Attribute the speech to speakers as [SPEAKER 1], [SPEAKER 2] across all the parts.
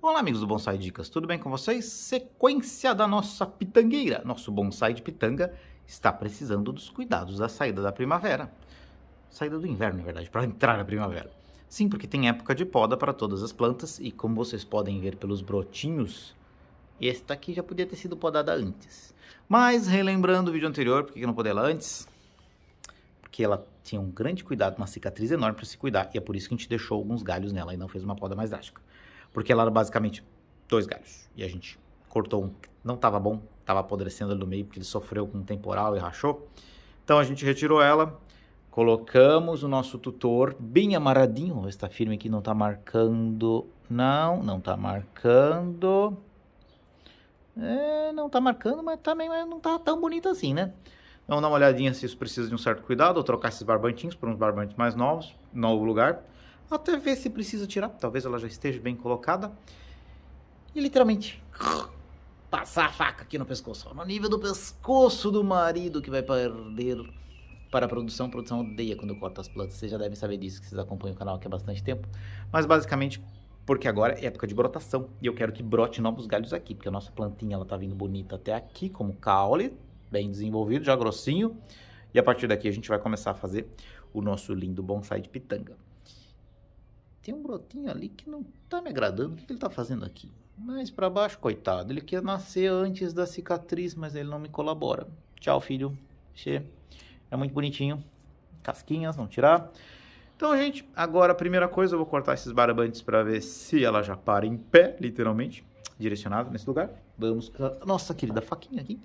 [SPEAKER 1] Olá, amigos do Bonsai Dicas, tudo bem com vocês? Sequência da nossa pitangueira. Nosso bonsai de pitanga está precisando dos cuidados da saída da primavera. Saída do inverno, na verdade, para entrar na primavera. Sim, porque tem época de poda para todas as plantas e, como vocês podem ver pelos brotinhos, esta aqui já podia ter sido podada antes. Mas, relembrando o vídeo anterior, por que não podei ela antes? Porque ela tinha um grande cuidado, uma cicatriz enorme para se cuidar, e é por isso que a gente deixou alguns galhos nela e não fez uma poda mais drástica porque ela era basicamente dois galhos. E a gente cortou um não estava bom, estava apodrecendo ali no meio, porque ele sofreu com um temporal e rachou. Então a gente retirou ela, colocamos o nosso tutor bem amaradinho, Está firme aqui, não está marcando. Não, não está marcando. É, não está marcando, mas também tá não está tão bonito assim, né? Vamos dar uma olhadinha se isso precisa de um certo cuidado, ou trocar esses barbantinhos por uns barbantes mais novos, novo lugar até ver se precisa tirar, talvez ela já esteja bem colocada, e literalmente passar a faca aqui no pescoço, no nível do pescoço do marido que vai perder para a produção. A produção odeia quando eu corto as plantas, vocês já devem saber disso, que vocês acompanham o canal aqui há bastante tempo. Mas basicamente, porque agora é época de brotação, e eu quero que brote novos galhos aqui, porque a nossa plantinha ela tá vindo bonita até aqui, como caule, bem desenvolvido, já grossinho. E a partir daqui a gente vai começar a fazer o nosso lindo bonsai de pitanga tem um brotinho ali que não tá me agradando, o que ele tá fazendo aqui? Mais para baixo, coitado, ele quer nascer antes da cicatriz, mas ele não me colabora. Tchau, filho. Che. É muito bonitinho. Casquinhas, não tirar. Então, gente, agora a primeira coisa, eu vou cortar esses barabantes para ver se ela já para em pé, literalmente, direcionado nesse lugar. Vamos nossa querida faquinha aqui.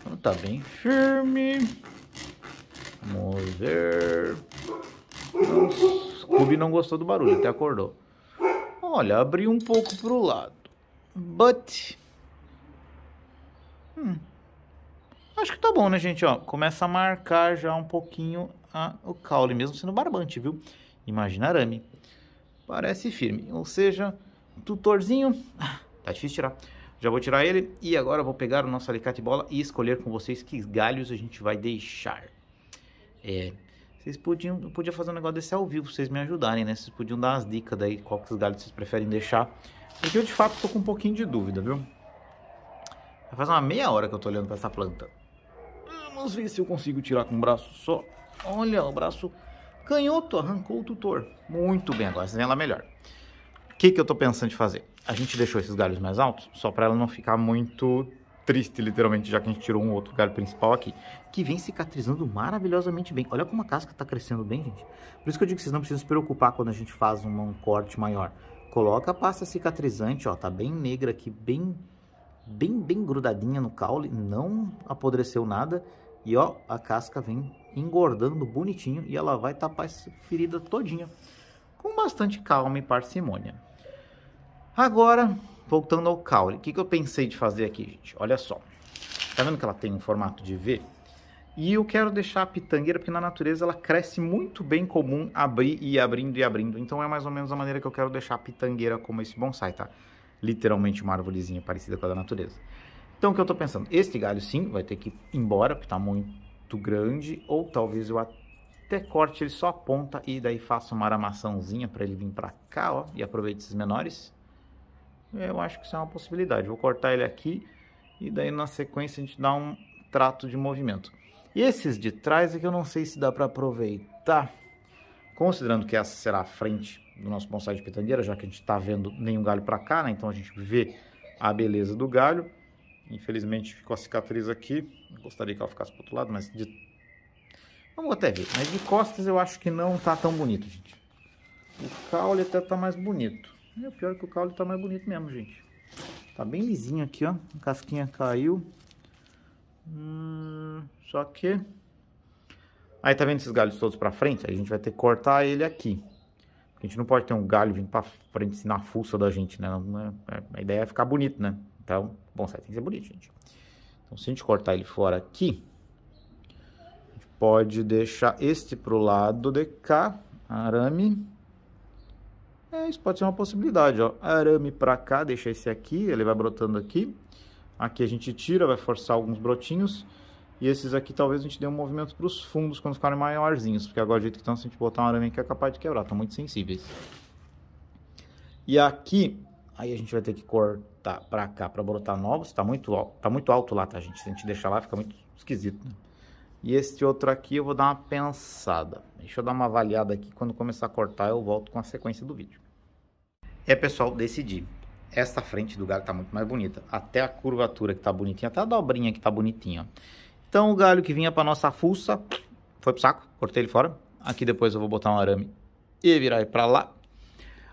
[SPEAKER 1] Então, tá bem firme. Vamos ver. Scooby não gostou do barulho, até acordou. Olha, abri um pouco para o lado. But... Hum. Acho que tá bom, né, gente? Ó, começa a marcar já um pouquinho a, o caule, mesmo sendo barbante, viu? Imagina arame. Parece firme. Ou seja, tutorzinho... Ah, tá difícil tirar. Já vou tirar ele e agora vou pegar o nosso alicate bola e escolher com vocês que galhos a gente vai deixar. É, vocês podiam, podia fazer um negócio desse ao vivo, vocês me ajudarem, né? Vocês podiam dar as dicas daí, qual que os galhos vocês preferem deixar. Porque eu de fato tô com um pouquinho de dúvida, viu? faz uma meia hora que eu tô olhando pra essa planta. Vamos ver se eu consigo tirar com um braço só. Olha, o braço canhoto arrancou o tutor. Muito bem, agora vocês vêem ela melhor. O que, que eu tô pensando de fazer? A gente deixou esses galhos mais altos só para ela não ficar muito triste, literalmente, já que a gente tirou um outro galho principal aqui, que vem cicatrizando maravilhosamente bem. Olha como a casca está crescendo bem, gente. Por isso que eu digo que vocês não precisam se preocupar quando a gente faz um, um corte maior. Coloca a pasta cicatrizante, ó, tá bem negra aqui, bem, bem, bem grudadinha no caule, não apodreceu nada. E ó, a casca vem engordando bonitinho e ela vai tapar essa ferida todinha com bastante calma e parcimônia. Agora, voltando ao caule, o que, que eu pensei de fazer aqui, gente? Olha só. Tá vendo que ela tem um formato de V? E eu quero deixar a pitangueira, porque na natureza ela cresce muito bem comum abrir e abrindo e abrindo. Então é mais ou menos a maneira que eu quero deixar a pitangueira como esse bonsai, tá? Literalmente uma arvorezinha parecida com a da natureza. Então o que eu tô pensando? Este galho sim vai ter que ir embora, porque tá muito grande, ou talvez eu até corte ele só a ponta e daí faça uma aramaçãozinha para ele vir para cá, ó, e aproveite esses menores. Eu acho que isso é uma possibilidade. Vou cortar ele aqui e daí na sequência a gente dá um trato de movimento. E esses de trás é que eu não sei se dá para aproveitar, considerando que essa será a frente do nosso bonsai de pitangueira, já que a gente está vendo nenhum galho para cá, né? Então a gente vê a beleza do galho. Infelizmente ficou a cicatriz aqui. Gostaria que ela ficasse para outro lado, mas de... Vamos até ver. Mas de costas eu acho que não tá tão bonito, gente. O caule até tá mais bonito. E é, o pior é que o caule tá mais bonito mesmo, gente. Tá bem lisinho aqui, ó. A casquinha caiu. Hum, só que... Aí tá vendo esses galhos todos pra frente? Aí a gente vai ter que cortar ele aqui. A gente não pode ter um galho vindo pra frente assim, na fuça da gente, né? né? É, a ideia é ficar bonito, né? Então, bom, sai, tem que ser bonito, gente. Então, se a gente cortar ele fora aqui, a gente pode deixar este pro lado de cá, arame. É, isso pode ser uma possibilidade, ó. Arame para cá, deixa esse aqui, ele vai brotando aqui. Aqui a gente tira, vai forçar alguns brotinhos. E esses aqui talvez a gente dê um movimento para os fundos quando ficarem maiorzinhos, porque agora do jeito que estão, se a gente botar um arame aqui é capaz de quebrar, estão muito sensíveis. E aqui, aí a gente vai ter que cortar para cá para brotar novos, está muito, tá muito alto lá, tá gente? Se a gente deixar lá fica muito esquisito, né? E este outro aqui eu vou dar uma pensada. Deixa eu dar uma avaliada aqui. Quando começar a cortar, eu volto com a sequência do vídeo. É, pessoal, decidi. Esta frente do galho está muito mais bonita. Até a curvatura que está bonitinha, até a dobrinha que está bonitinha. Então, o galho que vinha para nossa fuça foi pro saco. Cortei ele fora. Aqui depois eu vou botar um arame e virar ele para lá.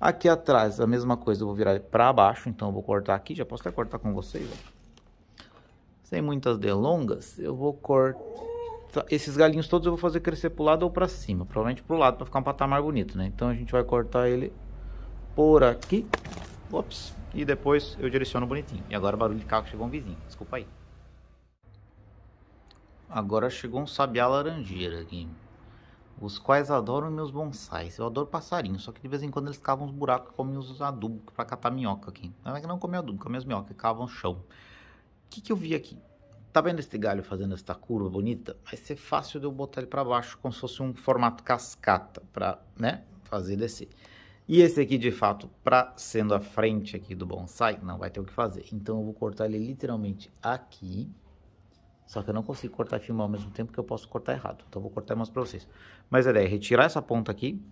[SPEAKER 1] Aqui atrás, a mesma coisa. Eu vou virar ele para baixo. Então, eu vou cortar aqui. Já posso até cortar com vocês. Ó. Sem muitas delongas, eu vou cortar Tá, esses galinhos todos eu vou fazer crescer pro lado ou para cima. Provavelmente pro lado, para ficar um patamar bonito, né? Então a gente vai cortar ele por aqui. Ops. E depois eu direciono bonitinho. E agora barulho de carro chegou um vizinho. Desculpa aí. Agora chegou um sabiá laranjeira aqui. Os quais adoram meus bonsais. Eu adoro passarinhos, só que de vez em quando eles cavam uns buracos e comem os adubos para catar minhoca aqui. Não é que não comem adubo, comem as minhocas, cavam o chão. O que, que eu vi aqui? Tá vendo este galho fazendo esta curva bonita? Vai ser fácil de eu botar ele para baixo, como se fosse um formato cascata, para né, fazer descer. E esse aqui, de fato, para sendo a frente aqui do bonsai, não vai ter o que fazer. Então, eu vou cortar ele literalmente aqui. Só que eu não consigo cortar e filmar ao mesmo tempo que eu posso cortar errado. Então, eu vou cortar mais para vocês. Mas a ideia é retirar essa ponta aqui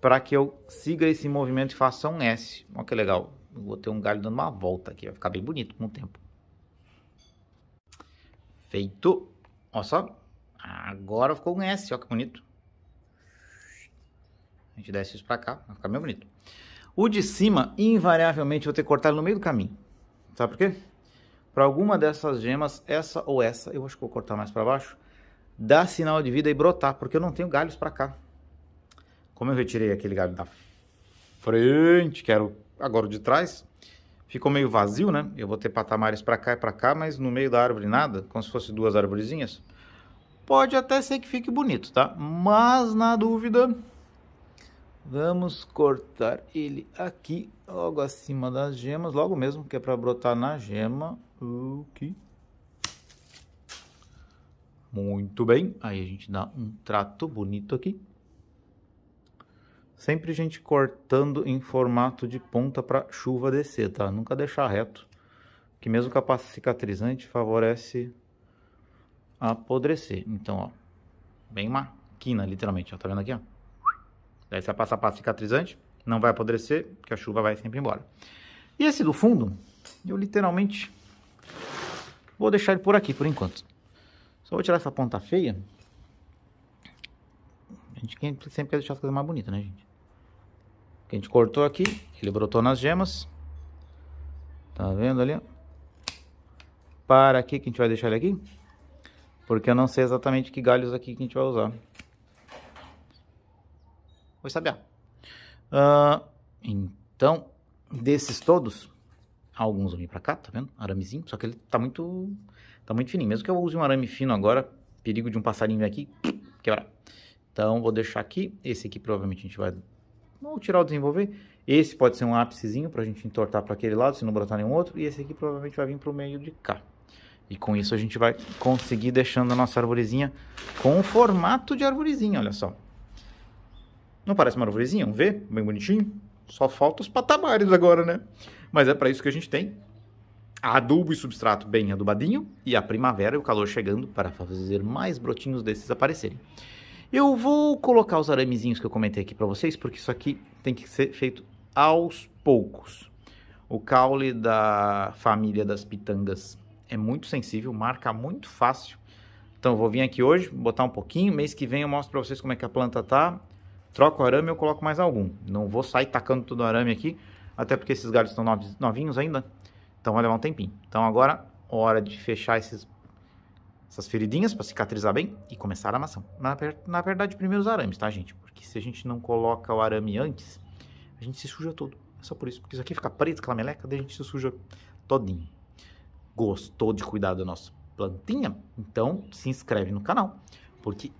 [SPEAKER 1] para que eu siga esse movimento e faça um S. Olha que legal. Eu vou ter um galho dando uma volta aqui. Vai ficar bem bonito com o tempo. Feito. Olha só. Agora ficou um S, ó que bonito. A gente desce isso para cá, vai ficar bem bonito. O de cima, invariavelmente, eu vou ter que cortar no meio do caminho. Sabe por quê? Para alguma dessas gemas, essa ou essa, eu acho que vou cortar mais para baixo, dar sinal de vida e brotar, porque eu não tenho galhos para cá. Como eu retirei aquele galho da frente, que era agora o de trás, ficou meio vazio, né? Eu vou ter patamares para cá e para cá, mas no meio da árvore nada, como se fosse duas arvorezinhas. Pode até ser que fique bonito, tá? Mas na dúvida, vamos cortar ele aqui, logo acima das gemas, logo mesmo, que é para brotar na gema. O que? Muito bem, aí a gente dá um trato bonito aqui. Sempre a gente cortando em formato de ponta para chuva descer, tá? Nunca deixar reto, que mesmo com a pasta cicatrizante favorece apodrecer. Então, ó, bem quina, literalmente, ó, tá vendo aqui, ó? Daí você passa a pasta cicatrizante, não vai apodrecer, porque a chuva vai sempre embora. E esse do fundo, eu literalmente vou deixar ele por aqui, por enquanto. Só vou tirar essa ponta feia. A gente sempre quer deixar as coisas mais bonitas, né, gente? A gente cortou aqui, ele brotou nas gemas. Tá vendo ali? Para aqui que a gente vai deixar ele aqui. Porque eu não sei exatamente que galhos aqui que a gente vai usar. Vou saber. Ah, então, desses todos, alguns vão vir pra cá, tá vendo? Aramezinho, só que ele tá muito, tá muito fininho. Mesmo que eu use um arame fino agora, perigo de um passarinho vir aqui, quebrar. Então, vou deixar aqui. Esse aqui provavelmente a gente vai Vamos tirar o desenvolver. Esse pode ser um ápicezinho para a gente entortar para aquele lado, se não brotar nenhum outro. E esse aqui provavelmente vai vir para o meio de cá. E com isso a gente vai conseguir deixando a nossa arvorezinha com o formato de arvorezinha, olha só. Não parece uma arvorezinha? vamos ver Bem bonitinho? Só falta os patamares agora, né? Mas é para isso que a gente tem adubo e substrato bem adubadinho e a primavera e o calor chegando para fazer mais brotinhos desses aparecerem. Eu vou colocar os aramezinhos que eu comentei aqui para vocês, porque isso aqui tem que ser feito aos poucos. O caule da família das pitangas é muito sensível, marca muito fácil. Então, eu vou vir aqui hoje, botar um pouquinho, mês que vem eu mostro para vocês como é que a planta tá, troco o arame eu coloco mais algum. Não vou sair tacando tudo o arame aqui, até porque esses galhos estão novinhos ainda, então vai levar um tempinho. Então agora, hora de fechar esses essas feridinhas para cicatrizar bem e começar a amassão Na, na verdade, primeiro os arames, tá, gente? Porque se a gente não coloca o arame antes, a gente se suja todo. É só por isso, porque isso aqui fica preto, aquela meleca, daí a gente se suja todinho. Gostou de cuidar da nossa plantinha? Então se inscreve no canal, porque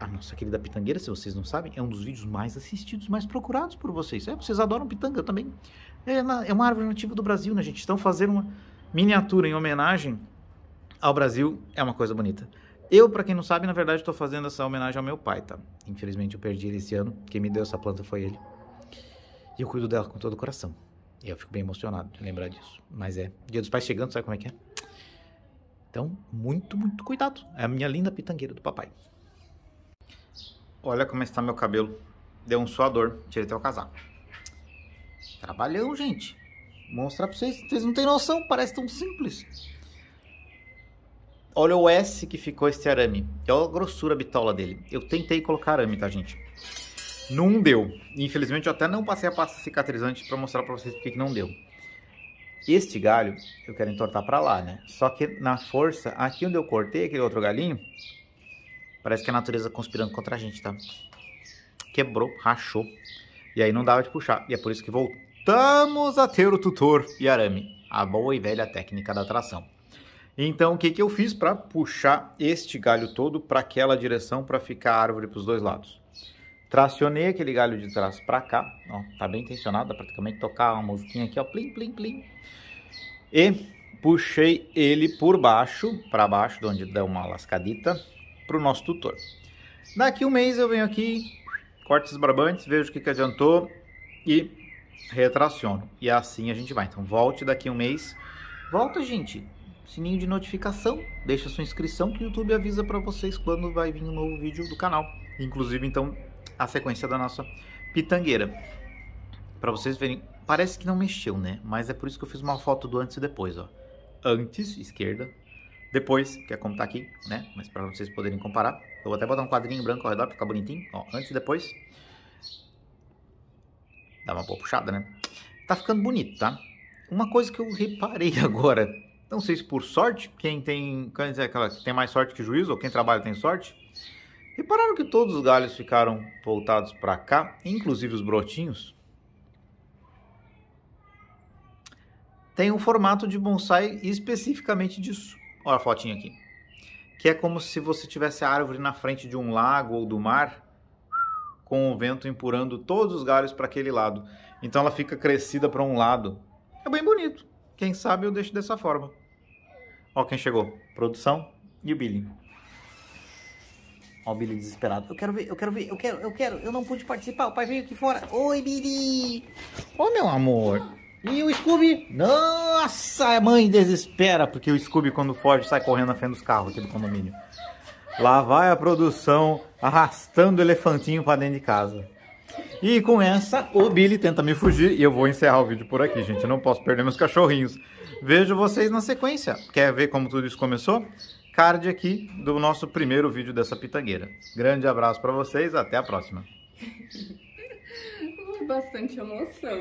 [SPEAKER 1] a nossa querida pitangueira, se vocês não sabem, é um dos vídeos mais assistidos, mais procurados por vocês. É, vocês adoram pitanga também. É, na, é uma árvore nativa do Brasil, né, gente? Estão fazendo uma miniatura em homenagem ao Brasil é uma coisa bonita. Eu, para quem não sabe, na verdade estou fazendo essa homenagem ao meu pai, tá? Infelizmente eu perdi ele esse ano. Quem me deu essa planta foi ele. E eu cuido dela com todo o coração. E eu fico bem emocionado de lembrar disso. Mas é, Dia dos Pais chegando, sabe como é que é? Então, muito, muito cuidado. É a minha linda pitangueira do papai. Olha como está meu cabelo. Deu um suador. Tirei até o casaco. Trabalhão, gente. Vou mostrar pra vocês. Vocês não têm noção. Parece tão simples. Olha o S que ficou este arame. Olha a grossura bitola dele. Eu tentei colocar arame, tá, gente? Não deu. Infelizmente, eu até não passei a pasta cicatrizante para mostrar para vocês porque que não deu. Este galho, eu quero entortar para lá, né? Só que na força, aqui onde eu cortei aquele outro galinho, parece que a natureza é conspirando contra a gente, tá? Quebrou, rachou. E aí não dava de puxar. E é por isso que voltamos a ter o tutor e arame. A boa e velha técnica da tração. Então, o que, que eu fiz para puxar este galho todo para aquela direção para ficar a árvore para os dois lados? Tracionei aquele galho de trás para cá, ó, tá bem tensionado, dá praticamente tocar uma musiquinha aqui, ó, plim, plim, plim. E puxei ele por baixo, para baixo, de onde dá uma lascadita, para o nosso tutor. Daqui um mês eu venho aqui, corto esses brabantes, vejo o que, que adiantou e retraciono. E assim a gente vai. Então volte daqui um mês. Volta, gente sininho de notificação, deixa sua inscrição que o YouTube avisa para vocês quando vai vir um novo vídeo do canal, inclusive então a sequência da nossa pitangueira. Para vocês verem, parece que não mexeu, né? Mas é por isso que eu fiz uma foto do antes e depois, ó. Antes, esquerda, depois, que é como tá aqui, né? Mas para vocês poderem comparar, eu vou até botar um quadrinho branco ao redor para ficar bonitinho, ó, antes e depois. Dá uma boa puxada, né? Tá ficando bonito, tá? Uma coisa que eu reparei agora, não sei se por sorte, quem tem, aquela, tem mais sorte que juízo, ou quem trabalha tem sorte. Repararam que todos os galhos ficaram voltados para cá, inclusive os brotinhos? Tem um formato de bonsai especificamente disso. Olha a fotinha aqui. Que é como se você tivesse a árvore na frente de um lago ou do mar, com o vento empurando todos os galhos para aquele lado. Então ela fica crescida para um lado. É bem bonito. Quem sabe eu deixo dessa forma. Ó quem chegou. Produção e o Billy. Ó o Billy desesperado. Eu quero ver, eu quero ver, eu quero, eu quero. Eu não pude participar, o pai veio aqui fora. Oi, Billy. Ô, meu amor. E o Scooby? Nossa, a mãe desespera, porque o Scooby quando foge sai correndo na frente dos carros aqui do condomínio. Lá vai a produção arrastando o elefantinho para dentro de casa. E com essa, o Billy tenta me fugir e eu vou encerrar o vídeo por aqui, gente. Eu não posso perder meus cachorrinhos. Vejo vocês na sequência. Quer ver como tudo isso começou? Card aqui do nosso primeiro vídeo dessa pitangueira. Grande abraço para vocês, até a próxima. Bastante emoção.